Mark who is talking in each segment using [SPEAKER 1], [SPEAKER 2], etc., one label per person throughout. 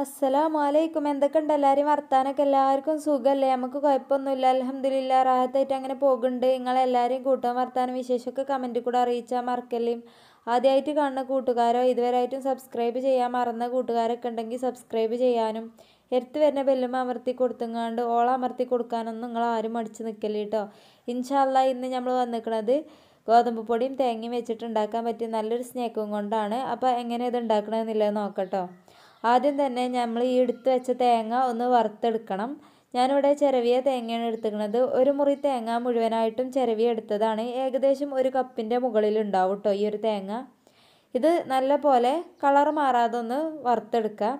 [SPEAKER 1] അസ്സലാമലൈക്കും എന്തൊക്കെ ഉണ്ട് എല്ലാവരും വർത്താനൊക്കെ എല്ലാവർക്കും സുഖമല്ലേ നമുക്ക് കുഴപ്പമൊന്നുമില്ല അലഹമില്ല റാഹത്തായിട്ട് അങ്ങനെ പോകുന്നുണ്ട് നിങ്ങളെല്ലാവരും കൂട്ടാൻ വർത്താനം വിശേഷമൊക്കെ കമൻറ്റിൽ കൂടെ അറിയിച്ചാൽ മറക്കല്ലേ ആദ്യമായിട്ട് കാണുന്ന കൂട്ടുകാരോ ഇതുവരായിട്ടും സബ്സ്ക്രൈബ് ചെയ്യാൻ മറന്ന കൂട്ടുകാരൊക്കെ ഉണ്ടെങ്കിൽ സബ്സ്ക്രൈബ് ചെയ്യാനും എടുത്ത് വരുന്ന ബെല്ലും അമർത്തി കൊടുത്തുങ്ങാണ്ട് ഓള അമർത്തി കൊടുക്കാനൊന്നും നിങ്ങൾ ആരും മടിച്ച് നിൽക്കല്ലേ കേട്ടോ ഇൻഷാല്ല ഇന്ന് നമ്മൾ വന്നിരിക്കുന്നത് ഗോതമ്പ് പൊടിയും തേങ്ങയും വെച്ചിട്ട് ഉണ്ടാക്കാൻ പറ്റിയ നല്ലൊരു സ്നേക്കും കൊണ്ടാണ് അപ്പോൾ എങ്ങനെ ഇത് ഉണ്ടാക്കണമെന്നില്ല നോക്കട്ടോ ആദ്യം തന്നെ നമ്മൾ ഈ എടുത്ത് വെച്ച തേങ്ങ ഒന്ന് വറുത്തെടുക്കണം ഞാനിവിടെ ചിരവിയ തേങ്ങയാണ് എടുത്തിരിക്കുന്നത് ഒരു മുറി തേങ്ങ മുഴുവനായിട്ടും ചിരവി എടുത്തതാണ് ഏകദേശം ഒരു കപ്പിൻ്റെ മുകളിലുണ്ടാവും കേട്ടോ ഈ ഒരു തേങ്ങ ഇത് നല്ല പോലെ കളർ മാറാതെ ഒന്ന് വറുത്തെടുക്കുക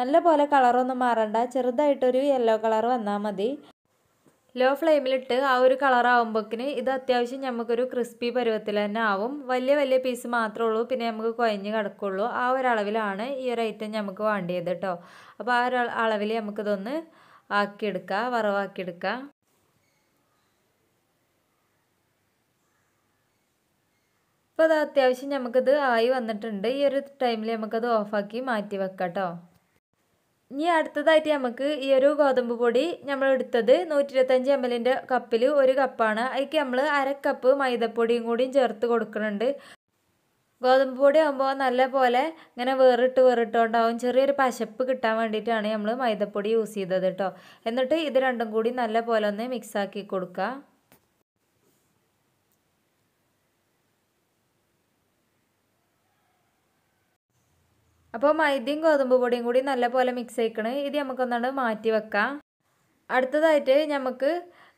[SPEAKER 1] നല്ല പോലെ കളറൊന്നും മാറണ്ട ചെറുതായിട്ടൊരു യെല്ലോ കളർ വന്നാൽ മതി ലോ ഫ്ലെയിമിലിട്ട് ആ ഒരു കളറാകുമ്പോഴേക്കിന് ഇത് അത്യാവശ്യം നമുക്കൊരു ക്രിസ്പി പരുവത്തിൽ തന്നെ ആവും വലിയ വലിയ പീസ് മാത്രമേ ഉള്ളൂ പിന്നെ നമുക്ക് കുഴഞ്ഞ് കിടക്കുള്ളൂ ആ ഒരു അളവിലാണ് ഈ ഒരു ഐറ്റം നമുക്ക് വേണ്ടിയത് കേട്ടോ അപ്പോൾ ആ ഒരു അളവിൽ നമുക്കിതൊന്ന് ആക്കിയെടുക്കാം വറവാക്കിയെടുക്കാം അപ്പോൾ അത് അത്യാവശ്യം നമുക്കിത് ആയി വന്നിട്ടുണ്ട് ഈ ഒരു ടൈമിൽ നമുക്കത് ഓഫാക്കി മാറ്റി വെക്കാം കേട്ടോ ഇനി അടുത്തതായിട്ട് നമുക്ക് ഈ ഒരു ഗോതമ്പ് പൊടി നമ്മൾ എടുത്തത് നൂറ്റി ഇരുപത്തഞ്ച് എം എല്ലിൻ്റെ കപ്പിൽ ഒരു കപ്പാണ് അതിലേക്ക് നമ്മൾ അര കപ്പ് മൈദപ്പൊടിയും കൂടിയും ചേർത്ത് കൊടുക്കുന്നുണ്ട് ഗോതമ്പ് പൊടി ആകുമ്പോൾ നല്ല പോലെ ഇങ്ങനെ വേറിട്ട് വേറിട്ടുണ്ടാവും ചെറിയൊരു പശപ്പ് കിട്ടാൻ വേണ്ടിയിട്ടാണ് നമ്മൾ മൈദപ്പൊടി യൂസ് ചെയ്തത് കേട്ടോ എന്നിട്ട് ഇത് രണ്ടും കൂടി നല്ല പോലെ ഒന്ന് മിക്സാക്കി കൊടുക്കുക അപ്പോൾ മൈദയും ഗോതമ്പ് പൊടിയും കൂടി നല്ലപോലെ മിക്സ് ആയിക്കണ് ഇത് നമുക്കൊന്നാണ് മാറ്റി വെക്കാം അടുത്തതായിട്ട് നമുക്ക്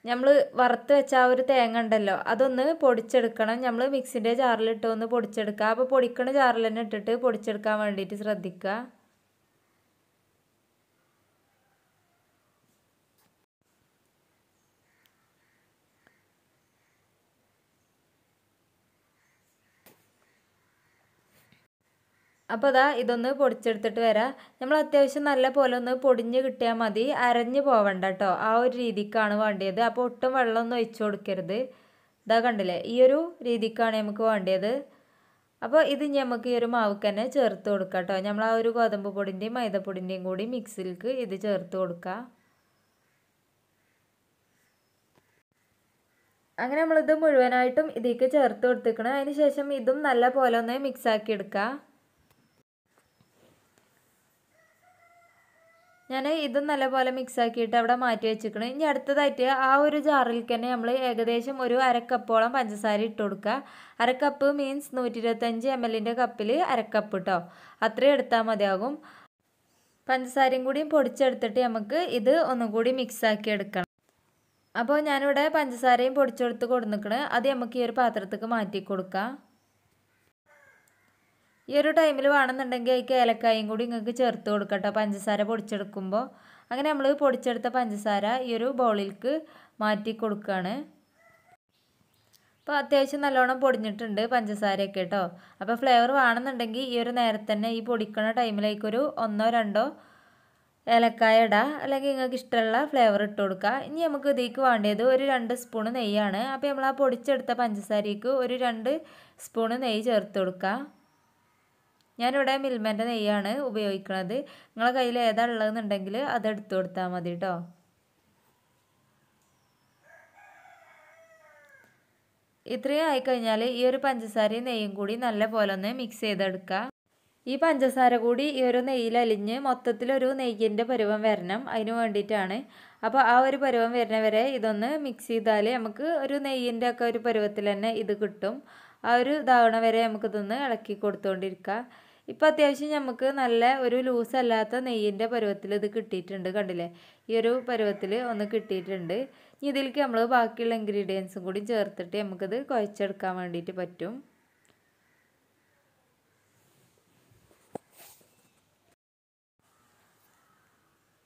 [SPEAKER 1] നമ്മൾ വറുത്ത് വെച്ച ആ ഒരു തേങ്ങ ഉണ്ടല്ലോ അതൊന്ന് പൊടിച്ചെടുക്കണം നമ്മൾ മിക്സിൻ്റെ ജാറിലിട്ട് ഒന്ന് പൊടിച്ചെടുക്കുക അപ്പോൾ പൊടിക്കണ ജാറിൽ തന്നെ ഇട്ടിട്ട് പൊടിച്ചെടുക്കാൻ വേണ്ടിയിട്ട് ശ്രദ്ധിക്കുക അപ്പോൾ അതാ ഇതൊന്ന് പൊടിച്ചെടുത്തിട്ട് വരാം നമ്മൾ അത്യാവശ്യം നല്ല പോലെ ഒന്ന് പൊടിഞ്ഞ് കിട്ടിയാൽ മതി അരഞ്ഞ് പോവണ്ട കേട്ടോ ആ ഒരു രീതിക്കാണ് വേണ്ടിയത് അപ്പോൾ ഒട്ടും വെള്ളമൊന്നും ഒഴിച്ചു കൊടുക്കരുത് ഇതാ കണ്ടില്ലേ ഈ ഒരു രീതിക്കാണ് നമുക്ക് വേണ്ടിയത് അപ്പോൾ ഇത് നമുക്ക് ഈ ഒരു മാവ്ക്ക് തന്നെ ചേർത്ത് കൊടുക്കാം കേട്ടോ നമ്മൾ ആ ഒരു ഗോതമ്പ് പൊടിൻ്റെയും മൈദപ്പൊടിൻ്റെയും കൂടി മിക്സിലേക്ക് ഇത് ചേർത്ത് കൊടുക്കുക അങ്ങനെ നമ്മളിത് മുഴുവനായിട്ടും ഇതിലേക്ക് ചേർത്ത് കൊടുത്തിക്കണം അതിന് ശേഷം ഇതും നല്ല പോലെ ഒന്ന് മിക്സാക്കി എടുക്കുക ഞാൻ ഇതും നല്ലപോലെ മിക്സാക്കിയിട്ട് അവിടെ മാറ്റി വെച്ചിരിക്കണം ഇനി അടുത്തതായിട്ട് ആ ഒരു ജാറിൽ തന്നെ നമ്മൾ ഏകദേശം ഒരു അരക്കപ്പോളം പഞ്ചസാര ഇട്ട് കൊടുക്കുക അരക്കപ്പ് മീൻസ് നൂറ്റി ഇരുപത്തഞ്ച് എം എല്ലിൻ്റെ കപ്പിൽ അരക്കപ്പ് കേട്ടോ അത്രയും എടുത്താൽ മതിയാകും പഞ്ചസാരയും കൂടിയും പൊടിച്ചെടുത്തിട്ട് നമുക്ക് ഇത് ഒന്നും കൂടി മിക്സാക്കി എടുക്കണം അപ്പോൾ ഞാനിവിടെ പഞ്ചസാരയും പൊടിച്ചെടുത്ത് കൊടുന്നിക്കണ് അത് നമുക്ക് ഈ ഒരു പാത്രത്തേക്ക് മാറ്റി കൊടുക്കാം ഈ ഒരു ടൈമിൽ വേണമെന്നുണ്ടെങ്കിൽ അതിക്ക് ഏലക്കായും കൂടി നിങ്ങൾക്ക് ചേർത്ത് കൊടുക്കട്ടോ പഞ്ചസാര പൊടിച്ചെടുക്കുമ്പോൾ അങ്ങനെ നമ്മൾ പൊടിച്ചെടുത്ത പഞ്ചസാര ഈ ഒരു ബൗളിലേക്ക് മാറ്റി കൊടുക്കുകയാണ് അപ്പോൾ അത്യാവശ്യം നല്ലോണം പൊടിഞ്ഞിട്ടുണ്ട് പഞ്ചസാരയൊക്കെ കേട്ടോ അപ്പോൾ ഫ്ലേവർ വേണമെന്നുണ്ടെങ്കിൽ ഈ ഒരു നേരത്തെ തന്നെ ഈ ടൈമിലേക്ക് ഒരു ഒന്നോ രണ്ടോ ഏലക്കായ ഇടുക അല്ലെങ്കിൽ നിങ്ങൾക്ക് ഇഷ്ടമുള്ള ഫ്ലേവർ ഇട്ട് കൊടുക്കുക ഇനി നമുക്ക് ഇതിലേക്ക് വേണ്ടത് ഒരു രണ്ട് സ്പൂണ് നെയ്യാണ് അപ്പോൾ നമ്മൾ ആ പൊടിച്ചെടുത്ത പഞ്ചസാരയ്ക്ക് ഒരു രണ്ട് സ്പൂണ് നെയ്യ് ചേർത്ത് കൊടുക്കുക ഞാനിവിടെ മിൽമേൻ്റെ നെയ്യാണ് ഉപയോഗിക്കുന്നത് നിങ്ങളെ കയ്യിൽ ഏതാ ഉള്ളതെന്നുണ്ടെങ്കിൽ അത് എടുത്തു കൊടുത്താൽ മതി കേട്ടോ ഇത്രയും ആയിക്കഴിഞ്ഞാൽ ഈ ഒരു പഞ്ചസാരയും നെയ്യും കൂടി നല്ല പോലെ ഒന്ന് മിക്സ് ചെയ്തെടുക്കുക ഈ പഞ്ചസാര കൂടി ഈ ഒരു അലിഞ്ഞ് മൊത്തത്തിലൊരു നെയ്യിൻ്റെ പരുവം വരണം അതിന് വേണ്ടിയിട്ടാണ് അപ്പോൾ ആ ഒരു പരുവം വരുന്നവരെ വരെ ഇതൊന്ന് മിക്സ് ചെയ്താൽ നമുക്ക് ഒരു നെയ്യിൻ്റെ ഒക്കെ ഒരു പരുവത്തിൽ തന്നെ ഇത് കിട്ടും ആ ഒരു ഇതാവണ വരെ നമുക്കിതൊന്ന് ഇളക്കി കൊടുത്തുകൊണ്ടിരിക്കുക ഇപ്പോൾ അത്യാവശ്യം നമുക്ക് നല്ല ഒരു ലൂസ് അല്ലാത്ത നെയ്യിൻ്റെ പരുവത്തിൽ ഇത് കിട്ടിയിട്ടുണ്ട് കണ്ടില്ലേ ഈ ഒരു പരുവത്തിൽ ഒന്ന് കിട്ടിയിട്ടുണ്ട് ഇനി ഇതിലേക്ക് നമ്മൾ ബാക്കിയുള്ള ഇൻഗ്രീഡിയൻസും കൂടി ചേർത്തിട്ട് നമുക്കിത് കുഴച്ചെടുക്കാൻ വേണ്ടിയിട്ട് പറ്റും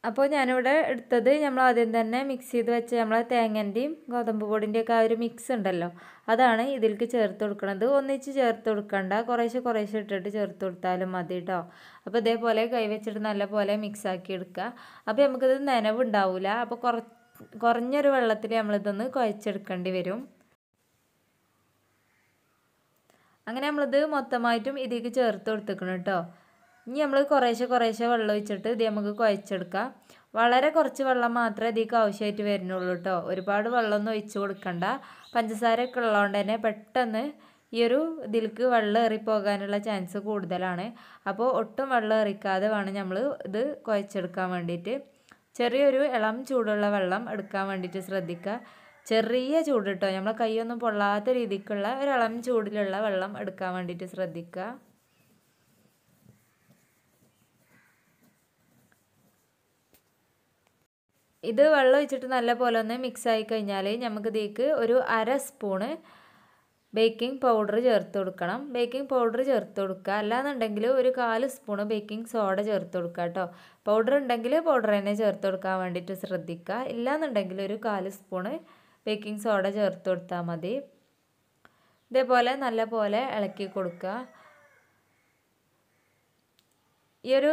[SPEAKER 1] അപ്പോൾ ഞാനിവിടെ എടുത്തത് നമ്മൾ ആദ്യം തന്നെ മിക്സ് ചെയ്ത് വെച്ച നമ്മളെ തേങ്ങൻ്റെയും ഗോതമ്പ് പൊടിൻ്റെയൊക്കെ ആ ഒരു മിക്സ് ഉണ്ടല്ലോ അതാണ് ഇതിലേക്ക് ചേർത്ത് കൊടുക്കുന്നത് ഒന്നിച്ച് ചേർത്ത് കൊടുക്കണ്ട കുറേശ്ശെ കുറേശ്ശെ ഇട്ടിട്ട് ചേർത്ത് കൊടുത്താലും മതി കേട്ടോ അപ്പോൾ ഇതേപോലെ കൈ വെച്ചിട്ട് നല്ലപോലെ മിക്സ് ആക്കി എടുക്കുക അപ്പോൾ നമുക്കിത് നനവുണ്ടാവില്ല അപ്പോൾ കുറ കുറഞ്ഞൊരു വെള്ളത്തിൽ നമ്മളിതൊന്ന് കുഴച്ചെടുക്കേണ്ടി വരും അങ്ങനെ നമ്മളിത് മൊത്തമായിട്ടും ഇതിലേക്ക് ചേർത്ത് കൊടുത്തേക്കണം കേട്ടോ ഇനി നമ്മൾ കുറേശ്ശെ കുറേശ്ശെ വെള്ളം ഒഴിച്ചിട്ട് ഇത് നമുക്ക് കുഴച്ചെടുക്കാം വളരെ കുറച്ച് വെള്ളം മാത്രമേ ഇതിക്ക് ആവശ്യമായിട്ട് വരുന്നുള്ളൂ കേട്ടോ ഒരുപാട് വെള്ളമൊന്നും ഒഴിച്ച് കൊടുക്കണ്ട പഞ്ചസാരയൊക്കെ ഉള്ളതുകൊണ്ട് തന്നെ പെട്ടെന്ന് ഈ ഒരു ഇതിലേക്ക് വെള്ളം എറിപ്പോകാനുള്ള ചാൻസ് കൂടുതലാണ് അപ്പോൾ ഒട്ടും വെള്ളം എറിക്കാതെ വേണം നമ്മൾ ഇത് കുഴച്ചെടുക്കാൻ വേണ്ടിയിട്ട് ചെറിയൊരു ഇളം ചൂടുള്ള വെള്ളം എടുക്കാൻ വേണ്ടിയിട്ട് ശ്രദ്ധിക്കുക ചെറിയ ചൂട് കേട്ടോ നമ്മളെ കൈയൊന്നും പൊള്ളാത്ത രീതിക്കുള്ള ഒരു ഇളം ചൂടിലുള്ള വെള്ളം എടുക്കാൻ വേണ്ടിയിട്ട് ശ്രദ്ധിക്കുക ഇത് വെള്ളം ഒഴിച്ചിട്ട് നല്ല പോലെ ഒന്ന് മിക്സ് ആയി കഴിഞ്ഞാൽ നമുക്ക് ഇതിലേക്ക് ഒരു അര സ്പൂണ് ബേക്കിംഗ് പൗഡർ ചേർത്ത് കൊടുക്കണം ബേക്കിംഗ് പൗഡർ ചേർത്ത് കൊടുക്കുക അല്ലാന്നുണ്ടെങ്കിൽ ഒരു കാല് സ്പൂണ് ബേക്കിംഗ് സോഡ ചേർത്ത് കൊടുക്കുക കേട്ടോ പൗഡർ ഉണ്ടെങ്കിൽ പൗഡർ തന്നെ ചേർത്ത് കൊടുക്കാൻ വേണ്ടിയിട്ട് ശ്രദ്ധിക്കുക ഇല്ലാന്നുണ്ടെങ്കിൽ ഒരു കാല് സ്പൂണ് ബേക്കിംഗ് സോഡ ചേർത്ത് കൊടുത്താൽ മതി ഇതേപോലെ നല്ല പോലെ ഇളക്കി കൊടുക്കുക ഈ ഒരു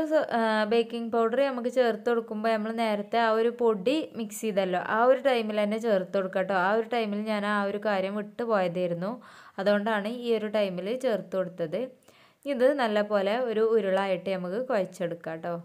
[SPEAKER 1] ബേക്കിംഗ് പൗഡർ നമുക്ക് ചേർത്ത് കൊടുക്കുമ്പോൾ നമ്മൾ നേരത്തെ ആ ഒരു പൊടി മിക്സ് ചെയ്തല്ലോ ആ ഒരു ടൈമിൽ തന്നെ ചേർത്ത് കൊടുക്കുക ആ ഒരു ടൈമിൽ ഞാൻ ആ ഒരു കാര്യം വിട്ടു പോയതായിരുന്നു അതുകൊണ്ടാണ് ഈ ഒരു ടൈമിൽ ചേർത്ത് കൊടുത്തത് ഇത് നല്ലപോലെ ഒരു ഉരുളായിട്ട് നമുക്ക് കുഴച്ചെടുക്കാം കേട്ടോ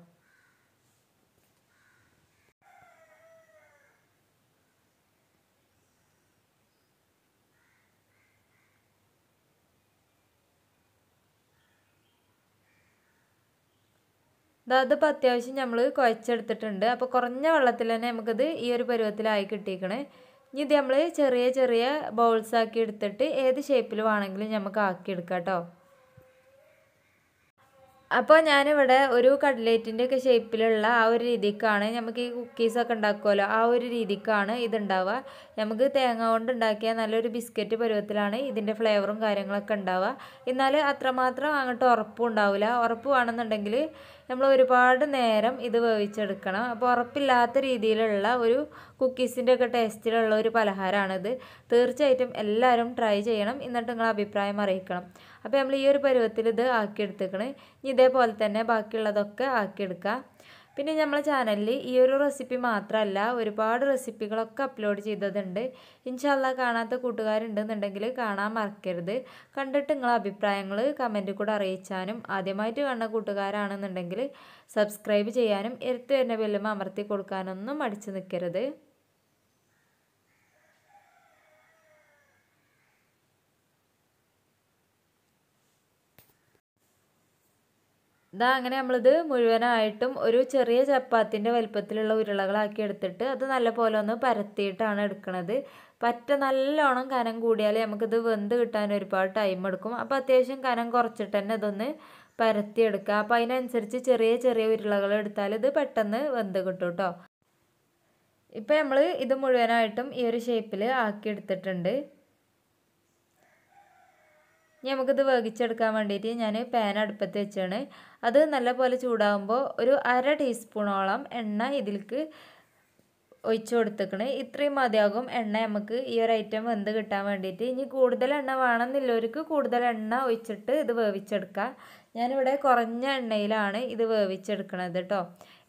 [SPEAKER 1] അതിപ്പോൾ അത്യാവശ്യം നമ്മൾ കുഴച്ചെടുത്തിട്ടുണ്ട് അപ്പോൾ കുറഞ്ഞ വെള്ളത്തിൽ തന്നെ നമുക്കത് ഈ ഒരു പരുവത്തിലായി കിട്ടിയിരിക്കണേ ഇനി ഇത് നമ്മൾ ചെറിയ ചെറിയ ബൗൾസ് ആക്കി എടുത്തിട്ട് ഏത് ഷേപ്പിൽ വേണമെങ്കിലും നമുക്ക് ആക്കിയെടുക്കാം കേട്ടോ അപ്പോൾ ഞാനിവിടെ ഒരു കട്ലേറ്റിൻ്റെയൊക്കെ ഷേപ്പിലുള്ള ആ ഒരു രീതിക്കാണ് നമുക്ക് ഈ കുക്കീസൊക്കെ ഉണ്ടാക്കുമല്ലോ ആ ഒരു രീതിക്കാണ് ഇതുണ്ടാവുക നമുക്ക് തേങ്ങ കൊണ്ട് ഉണ്ടാക്കിയ നല്ലൊരു ബിസ്ക്കറ്റ് പരുവത്തിലാണ് ഇതിൻ്റെ ഫ്ലേവറും കാര്യങ്ങളൊക്കെ ഉണ്ടാവുക എന്നാൽ അത്രമാത്രം അങ്ങോട്ട് ഉറപ്പും ഉണ്ടാവില്ല ഉറപ്പ് വേണമെന്നുണ്ടെങ്കിൽ നമ്മൾ ഒരുപാട് നേരം ഇത് വേവിച്ചെടുക്കണം അപ്പോൾ ഉറപ്പില്ലാത്ത രീതിയിലുള്ള ഒരു കുക്കീസിൻ്റെ ഒക്കെ ടേസ്റ്റിലുള്ള ഒരു പലഹാരമാണിത് തീർച്ചയായിട്ടും എല്ലാവരും ട്രൈ ചെയ്യണം എന്നിട്ട് നിങ്ങൾ അഭിപ്രായം അറിയിക്കണം അപ്പോൾ നമ്മൾ ഈ ഒരു പരുവത്തിൽ ഇത് ആക്കിയെടുത്തേക്കണേ ഇനി ഇതേപോലെ തന്നെ ബാക്കിയുള്ളതൊക്കെ ആക്കിയെടുക്കുക പിന്നെ നമ്മളെ ചാനലിൽ ഈ ഒരു റെസിപ്പി മാത്രമല്ല ഒരുപാട് റെസിപ്പികളൊക്കെ അപ്ലോഡ് ചെയ്തതുണ്ട് ഇൻഷാല്ല കാണാത്ത കൂട്ടുകാരുണ്ടെന്നുണ്ടെങ്കിൽ കാണാൻ മറക്കരുത് കണ്ടിട്ട് നിങ്ങളെ അഭിപ്രായങ്ങൾ കമൻറ്റിൽ കൂടെ അറിയിച്ചാനും ആദ്യമായിട്ട് കാണുന്ന കൂട്ടുകാരാണെന്നുണ്ടെങ്കിൽ സബ്സ്ക്രൈബ് ചെയ്യാനും എടുത്തു തന്നെ ബെല്ലും അമർത്തി കൊടുക്കാനൊന്നും മടിച്ചു നിൽക്കരുത് ഇതാ അങ്ങനെ നമ്മളിത് മുഴുവനായിട്ടും ഒരു ചെറിയ ചപ്പാത്തിൻ്റെ വലുപ്പത്തിലുള്ള ഉരുളകളാക്കി എടുത്തിട്ട് അത് നല്ലപോലെ ഒന്ന് പരത്തിയിട്ടാണ് എടുക്കുന്നത് പറ്റ നല്ലോണം കനം കൂടിയാൽ നമുക്കിത് വെന്ത് കിട്ടാൻ ഒരുപാട് ടൈം എടുക്കും അപ്പോൾ അത്യാവശ്യം കനം കുറച്ചിട്ട് തന്നെ അതൊന്ന് പരത്തിയെടുക്കുക അപ്പോൾ അതിനനുസരിച്ച് ചെറിയ ചെറിയ ഉരുളകൾ എടുത്താൽ ഇത് പെട്ടെന്ന് വെന്ത് കിട്ടും കേട്ടോ ഇപ്പം നമ്മൾ ഇത് മുഴുവനായിട്ടും ഈ ഒരു ഷേപ്പിൽ ആക്കിയെടുത്തിട്ടുണ്ട് ഇനി നമുക്കിത് വേവിച്ചെടുക്കാൻ വേണ്ടിയിട്ട് ഞാൻ പാൻ അടുപ്പത്ത് വെച്ചാണ് അത് നല്ലപോലെ ചൂടാകുമ്പോൾ ഒരു അര ടീസ്പൂണോളം എണ്ണ ഇതിലേക്ക് ഒഴിച്ചു കൊടുത്തേക്കണ് ഇത്രയും മതിയാകും എണ്ണ നമുക്ക് ഈ ഒരു ഐറ്റം വെന്ത് കിട്ടാൻ വേണ്ടിയിട്ട് ഇനി കൂടുതൽ എണ്ണ വേണമെന്നുള്ളവർക്ക് കൂടുതൽ എണ്ണ ഒഴിച്ചിട്ട് ഇത് വേവിച്ചെടുക്കുക ഞാനിവിടെ കുറഞ്ഞ എണ്ണയിലാണ് ഇത് വേവിച്ചെടുക്കണത് കേട്ടോ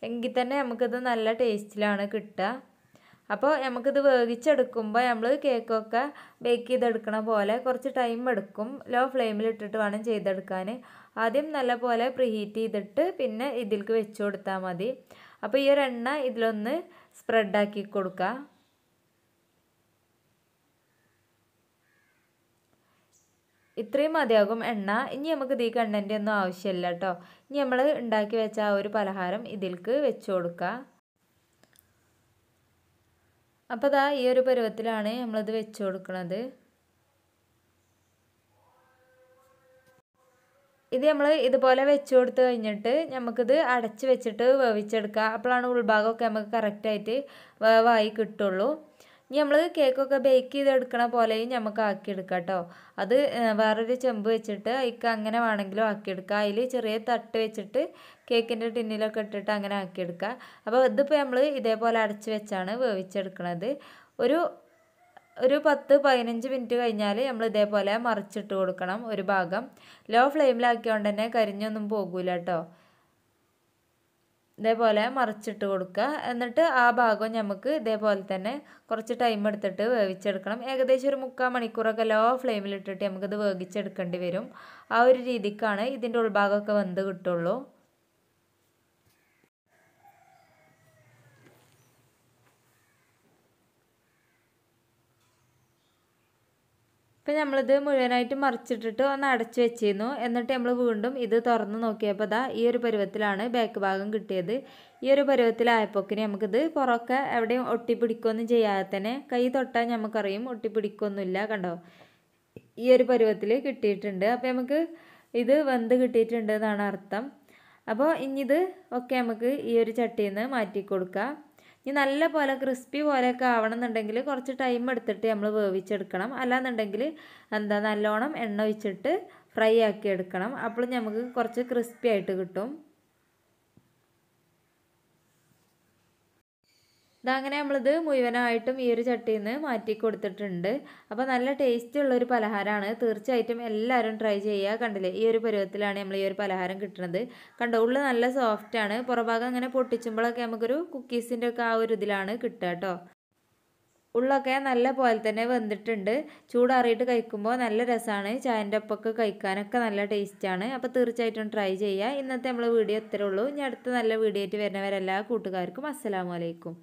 [SPEAKER 1] എങ്കിൽ തന്നെ നമുക്കിത് നല്ല ടേസ്റ്റിലാണ് കിട്ടുക അപ്പോൾ നമുക്കിത് വേവിച്ചെടുക്കുമ്പോൾ നമ്മൾ കേക്കൊക്കെ ബേക്ക് ചെയ്തെടുക്കണ പോലെ കുറച്ച് ടൈം എടുക്കും ലോ ഫ്ലെയിമിൽ ഇട്ടിട്ട് വേണം ചെയ്തെടുക്കാൻ ആദ്യം നല്ല പോലെ പ്രീഹീറ്റ് ചെയ്തിട്ട് പിന്നെ ഇതിലേക്ക് വെച്ച് കൊടുത്താൽ മതി അപ്പോൾ ഈ ഒരു എണ്ണ ഇതിലൊന്ന് സ്പ്രെഡാക്കി കൊടുക്കുക ഇത്രയും മതിയാകും എണ്ണ ഇനി നമുക്ക് ഈ കണ്ണൻ്റെ ഒന്നും ആവശ്യമില്ല കേട്ടോ ഇനി നമ്മൾ ഉണ്ടാക്കി വെച്ച ആ ഒരു പലഹാരം ഇതിലേക്ക് വെച്ച് കൊടുക്കുക അപ്പോൾ ദാ ഈ ഒരു പരുവത്തിലാണ് നമ്മളത് വെച്ച് കൊടുക്കുന്നത് ഇത് നമ്മൾ ഇതുപോലെ വെച്ച് കൊടുത്തു കഴിഞ്ഞിട്ട് നമുക്കിത് അടച്ച് വെച്ചിട്ട് വേവിച്ചെടുക്കുക അപ്പോഴാണ് ഉൾഭാഗമൊക്കെ നമുക്ക് കറക്റ്റായിട്ട് വേവായി കിട്ടുള്ളൂ ഇനി നമ്മൾ കേക്കൊക്കെ ബേക്ക് ചെയ്തെടുക്കണ പോലെയും നമുക്ക് ആക്കിയെടുക്കാം കേട്ടോ അത് വേറൊരു ചെമ്പ് വെച്ചിട്ട് അതിക്ക് അങ്ങനെ വേണമെങ്കിലും ആക്കിയെടുക്കാം അതിൽ ചെറിയ തട്ട് വെച്ചിട്ട് കേക്കിൻ്റെ ടിന്നിലൊക്കെ ഇട്ടിട്ട് അങ്ങനെ ആക്കിയെടുക്കുക അപ്പോൾ ഇതിപ്പോൾ നമ്മൾ ഇതേപോലെ അടച്ച് വെച്ചാണ് വേവിച്ചെടുക്കണത് ഒരു ഒരു പത്ത് പതിനഞ്ച് മിനിറ്റ് കഴിഞ്ഞാൽ നമ്മൾ ഇതേപോലെ മറിച്ചിട്ട് കൊടുക്കണം ഒരു ഭാഗം ലോ ഫ്ലെയിമിലാക്കിയോണ്ട് തന്നെ കരിഞ്ഞൊന്നും പോകില്ല കേട്ടോ ഇതേപോലെ മറിച്ചിട്ട് കൊടുക്കുക എന്നിട്ട് ആ ഭാഗം നമുക്ക് ഇതേപോലെ തന്നെ കുറച്ച് ടൈം എടുത്തിട്ട് വേവിച്ചെടുക്കണം ഏകദേശം ഒരു മുക്കാൽ മണിക്കൂറൊക്കെ ലോ ഫ്ലെയിമിലിട്ടിട്ട് നമുക്കത് വേവിച്ചെടുക്കേണ്ടി വരും ആ ഒരു രീതിക്കാണ് ഇതിൻ്റെ ഉൾഭാഗമൊക്കെ വെന്ത് കിട്ടുള്ളൂ അപ്പോൾ നമ്മളിത് മുഴുവനായിട്ട് മറിച്ചിട്ടിട്ട് ഒന്ന് അടച്ചു വെച്ചിരുന്നു എന്നിട്ട് നമ്മൾ വീണ്ടും ഇത് തുറന്ന് നോക്കിയപ്പോൾ ദാ ഈ ഒരു പരുവത്തിലാണ് ബാക്ക് ഭാഗം കിട്ടിയത് ഈ ഒരു പരുവത്തിലായപ്പോക്കിന് നമുക്കിത് പുറമൊക്കെ എവിടെയും ഒട്ടിപ്പിടിക്കുകയൊന്നും ചെയ്യാതെ തന്നെ കൈ തൊട്ടാൽ നമുക്കറിയും ഒട്ടിപ്പിടിക്കൊന്നുമില്ല കണ്ടോ ഈ ഒരു പരുവത്തിൽ കിട്ടിയിട്ടുണ്ട് അപ്പോൾ നമുക്ക് ഇത് വെന്ത് കിട്ടിയിട്ടുണ്ട് എന്നാണ് അർത്ഥം അപ്പോൾ ഇനിയിത് ഒക്കെ നമുക്ക് ഈ ഒരു ചട്ടിയിൽ നിന്ന് മാറ്റി കൊടുക്കാം ഇനി നല്ല പോലെ ക്രിസ്പി പോലെയൊക്കെ എന്നുണ്ടെങ്കിൽ കുറച്ച് ടൈം എടുത്തിട്ട് നമ്മൾ വേവിച്ചെടുക്കണം അല്ലാന്നുണ്ടെങ്കിൽ എന്താ നല്ലോണം എണ്ണ ഒഴിച്ചിട്ട് ഫ്രൈ ആക്കി എടുക്കണം അപ്പോൾ നമുക്ക് കുറച്ച് ക്രിസ്പി ആയിട്ട് കിട്ടും ഇതങ്ങനെ നമ്മളിത് മുഴുവനായിട്ടും ഈ ഒരു ചട്ടിയിൽ നിന്ന് മാറ്റി കൊടുത്തിട്ടുണ്ട് അപ്പോൾ നല്ല ടേസ്റ്റ് ഉള്ളൊരു പലഹാരമാണ് തീർച്ചയായിട്ടും എല്ലാവരും ട്രൈ ചെയ്യുക കണ്ടില്ലേ ഈ ഒരു പരുവത്തിലാണ് നമ്മൾ ഈ ഒരു പലഹാരം കിട്ടുന്നത് കണ്ടോ ഉള്ളിൽ നല്ല സോഫ്റ്റാണ് പുറഭാഗം അങ്ങനെ പൊട്ടിച്ചുമ്പോഴൊക്കെ നമുക്കൊരു കുക്കീസിൻ്റെ ഒക്കെ ആ ഒരു ഇതിലാണ് കിട്ടുക കേട്ടോ ഉള്ളൊക്കെ നല്ല പോലെ തന്നെ വെന്തിട്ടുണ്ട് ചൂടാറിയിട്ട് കഴിക്കുമ്പോൾ നല്ല രസമാണ് ചായൻ്റെ ഒപ്പമൊക്കെ കഴിക്കാനൊക്കെ നല്ല ടേസ്റ്റാണ് അപ്പോൾ തീർച്ചയായിട്ടും ട്രൈ ചെയ്യുക ഇന്നത്തെ നമ്മൾ വീഡിയോ ഇത്രയേ ഉള്ളൂ ഇനി അടുത്ത നല്ല വീഡിയോ ആയിട്ട് വരുന്നവരെല്ലാ കൂട്ടുകാർക്കും അസ്സലാമലൈക്കും